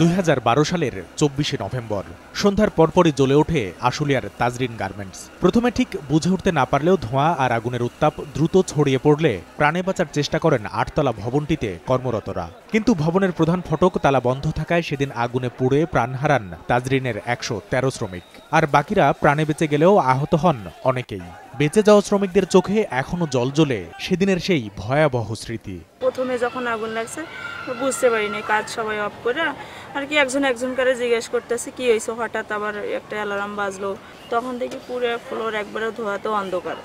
দুই সালের চব্বিশে নভেম্বর সন্ধ্যার পরপরই জ্বলে ওঠে আশুলিয়ার তাজরিন গার্মেন্টস প্রথমে ঠিক বুঝে উঠতে না পারলেও ধোঁয়া আর আগুনের উত্তাপ দ্রুত ছড়িয়ে পড়লে প্রাণে বাঁচার চেষ্টা করেন আটতলা ভবনটিতে কর্মরতরা কিন্তু ভবনের প্রধান ফটক তালা বন্ধ থাকায় সেদিন আগুনে পুড়ে প্রাণ হারান তাজরিনের একশো তেরো শ্রমিক আর বাকিরা প্রাণে বেঁচে গেলেও আহত হন অনেকেই বেঁচে যাওয়া শ্রমিকদের চোখে এখনো জল জ্বলে সেদিনের সেই ভয়াবহ স্মৃতি প্রথমে যখন আগুন লাগছে বুঝতে পারিনি কাজ সবাই অফ করে আর কি একজন একজন করে জিজ্ঞেস করতেছে কি হয়েছে হঠাৎ আবার একটা অ্যালার্ম বাজলো তখন দেখি পুরো ফ্লোর একবারে তো অন্ধকার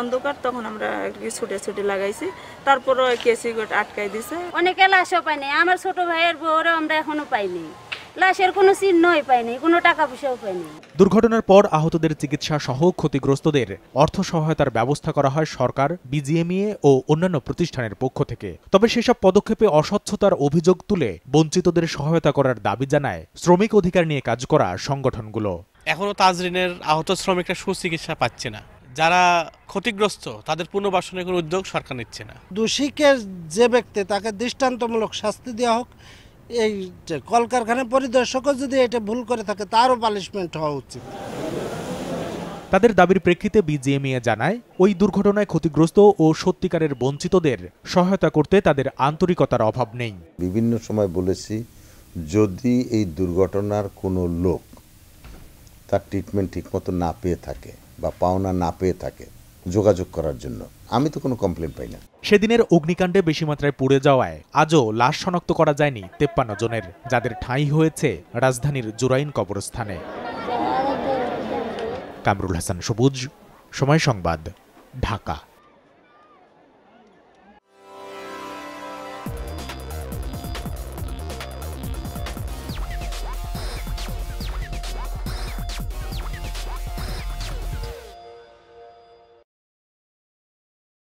অন্ধকার তখন আমরা কি ছুটে ছুটে লাগাইছি তারপরও কেসি আটকাই দিছে অনেক লাশও পাইনি আমার ছোট ভাইয়ের বউরও আমরা এখনো পাইনি লাশের কোনো চিহ্নই পাইনি কোনো টাকা পয়সাও পাইনি দুর্ঘটনার পর আহতদের চিকিৎসা সহ ক্ষতিগ্রস্তদের অর্থ সহায়তার ব্যবস্থা করা হয় সরকার বিজিএমইএ ও অন্যান্য প্রতিষ্ঠানের পক্ষ থেকে তবে সেসব পদক্ষেপে অস্বচ্ছতার অভিযোগ তুলে বঞ্চিতদের সহায়তা করার দাবি জানায় শ্রমিক অধিকার নিয়ে কাজ করা সংগঠনগুলো এখনো তাজরিনের আহত শ্রমিকরা সুচিকিৎসা পাচ্ছে না যারা ক্ষতিগ্রস্ত তাদের পুনর্বাসনের কোনো উদ্যোগ সরকার নিচ্ছে না দোষীকে যে ব্যক্তি তাকে দৃষ্টান্তমূলক শাস্তি দেওয়া হোক এই কলকারখানা পরিদর্শকও যদি এটা ভুল করে থাকে তারও পানিশমেন্ট হওয়া উচিত তাদের দাবির প্রেক্ষিতে বিজিএমইএ জানায় ওই দুর্ঘটনায় ক্ষতিগ্রস্ত ও সত্যিকারের বঞ্চিতদের সহায়তা করতে তাদের আন্তরিকতার অভাব নেই বিভিন্ন সময় বলেছি যদি এই দুর্ঘটনার কোনো লোক তার ট্রিটমেন্ট ঠিকমতো না পেয়ে থাকে বা পাওনা না পেয়ে থাকে যোগাযোগ করার জন্য আমি তো কোনো কমপ্লেন পাই না সেদিনের অগ্নিকাণ্ডে বেশি মাত্রায় পুড়ে যাওয়ায় আজও লাশ শনাক্ত করা যায়নি তেপ্পান্ন জনের যাদের ঠাঁই হয়েছে রাজধানীর জুরাইন কবরস্থানে কামরুল হাসান সবুজ সময় সংবাদ ঢাকা